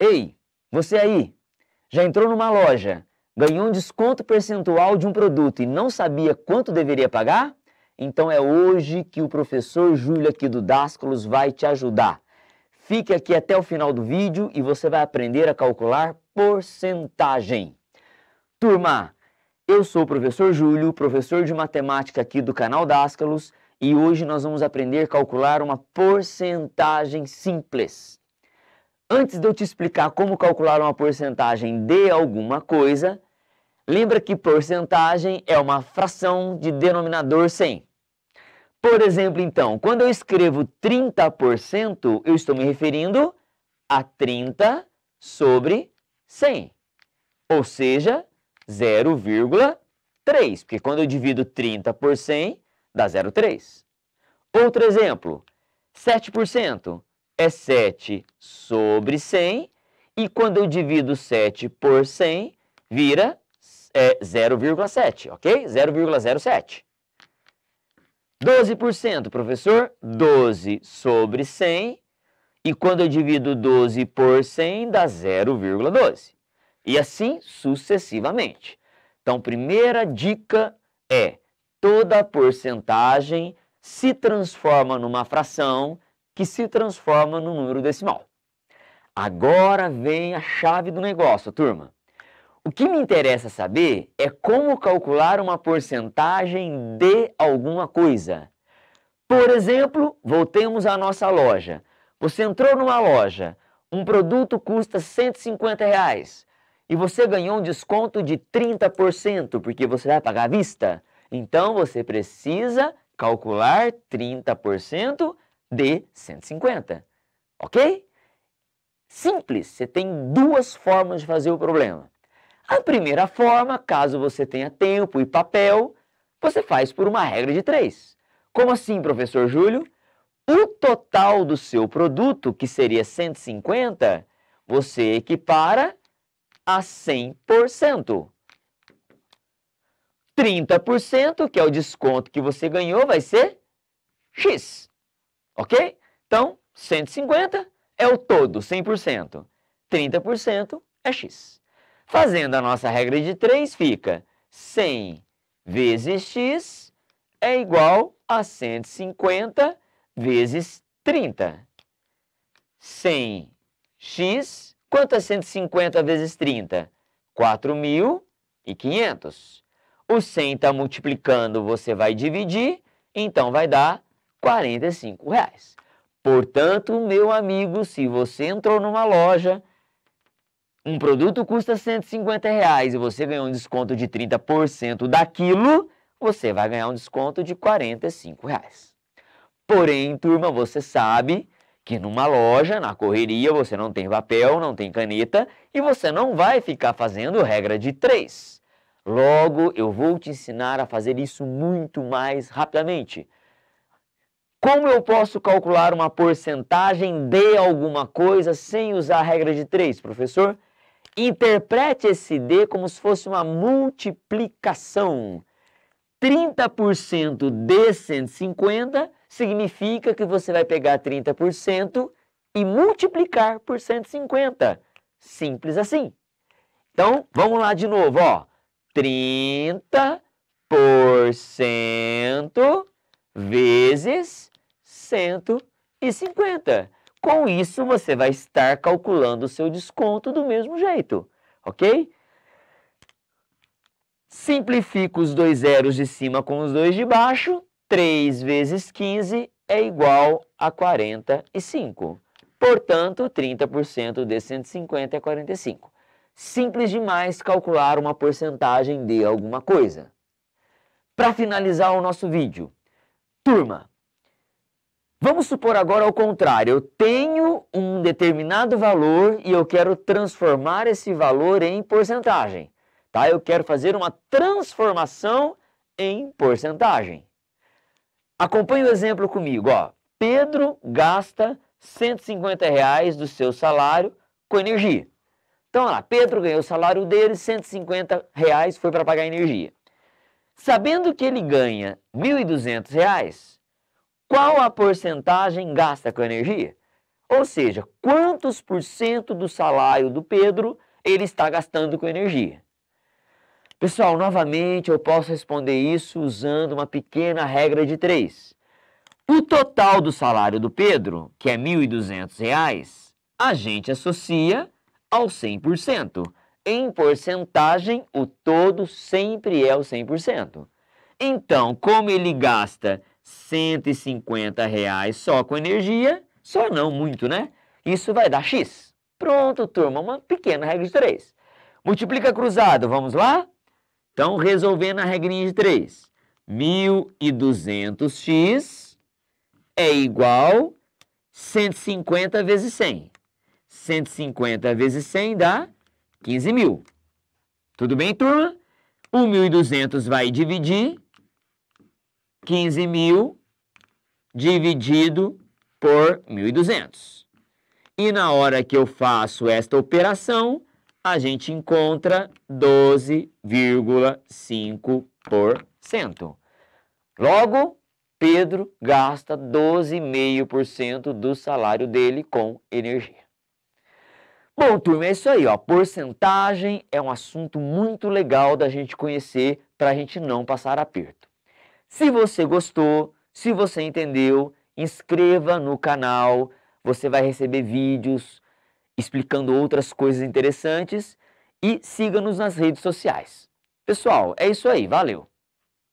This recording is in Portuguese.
Ei, você aí, já entrou numa loja, ganhou um desconto percentual de um produto e não sabia quanto deveria pagar? Então é hoje que o professor Júlio aqui do Dasculos vai te ajudar. Fique aqui até o final do vídeo e você vai aprender a calcular porcentagem. Turma, eu sou o professor Júlio, professor de matemática aqui do canal Dascalos, e hoje nós vamos aprender a calcular uma porcentagem simples. Antes de eu te explicar como calcular uma porcentagem de alguma coisa, lembra que porcentagem é uma fração de denominador 100. Por exemplo, então, quando eu escrevo 30%, eu estou me referindo a 30 sobre 100, ou seja, 0,3, porque quando eu divido 30 por 100, dá 0,3. Outro exemplo, 7% é 7 sobre 100. E quando eu divido 7 por 100, vira é, 0,7, ok? 0,07. 12%, professor, 12 sobre 100. E quando eu divido 12 por 100, dá 0,12. E assim sucessivamente. Então, primeira dica é, toda porcentagem se transforma numa fração que se transforma no número decimal. Agora vem a chave do negócio, turma. O que me interessa saber é como calcular uma porcentagem de alguma coisa. Por exemplo, voltemos à nossa loja. Você entrou numa loja, um produto custa 150 reais e você ganhou um desconto de 30%, porque você vai pagar à vista. Então você precisa calcular 30% de 150. Ok? Simples, você tem duas formas de fazer o problema. A primeira forma, caso você tenha tempo e papel, você faz por uma regra de três. Como assim, professor Júlio? O total do seu produto, que seria 150, você equipara a 100%. 30%, que é o desconto que você ganhou, vai ser X. Ok? Então, 150 é o todo, 100%. 30% é x. Fazendo a nossa regra de 3, fica 100 vezes x é igual a 150 vezes 30. 100x, quanto é 150 vezes 30? 4.500. O 100 está multiplicando, você vai dividir, então vai dar 45 reais. Portanto, meu amigo, se você entrou numa loja, um produto custa 150 reais e você ganhou um desconto de 30% daquilo, você vai ganhar um desconto de 45 reais. Porém, turma, você sabe que numa loja, na correria, você não tem papel, não tem caneta e você não vai ficar fazendo regra de três. Logo, eu vou te ensinar a fazer isso muito mais rapidamente. Como eu posso calcular uma porcentagem de alguma coisa sem usar a regra de 3, professor? Interprete esse D como se fosse uma multiplicação. 30% de 150 significa que você vai pegar 30% e multiplicar por 150. Simples assim. Então, vamos lá de novo, ó. 30% vezes 150. Com isso, você vai estar calculando o seu desconto do mesmo jeito, ok? Simplifico os dois zeros de cima com os dois de baixo. 3 vezes 15 é igual a 45. Portanto, 30% de 150 é 45. Simples demais calcular uma porcentagem de alguma coisa. Para finalizar o nosso vídeo, turma, Vamos supor agora ao contrário, eu tenho um determinado valor e eu quero transformar esse valor em porcentagem. Tá? Eu quero fazer uma transformação em porcentagem. Acompanhe o exemplo comigo. Ó. Pedro gasta 150 reais do seu salário com energia. Então, lá, Pedro ganhou o salário dele, 150 reais foi para pagar energia. Sabendo que ele ganha 1.200 reais, qual a porcentagem gasta com energia? Ou seja, quantos por cento do salário do Pedro ele está gastando com energia? Pessoal, novamente eu posso responder isso usando uma pequena regra de três. O total do salário do Pedro, que é R$ 1.200, a gente associa ao 100%. Em porcentagem, o todo sempre é o 100%. Então, como ele gasta 150 reais só com energia, só não muito, né? Isso vai dar X. Pronto, turma, uma pequena regra de 3. Multiplica cruzado, vamos lá? Então, resolvendo a regrinha de 3. 1.200x é igual 150 vezes 100. 150 vezes 100 dá 15.000. Tudo bem, turma? 1.200 vai dividir 15 mil dividido por 1.200. E na hora que eu faço esta operação, a gente encontra 12,5%. Logo, Pedro gasta 12,5% do salário dele com energia. Bom, turma, é isso aí. Ó. Porcentagem é um assunto muito legal da gente conhecer para a gente não passar aperto. Se você gostou, se você entendeu, inscreva no canal. Você vai receber vídeos explicando outras coisas interessantes e siga-nos nas redes sociais. Pessoal, é isso aí. Valeu!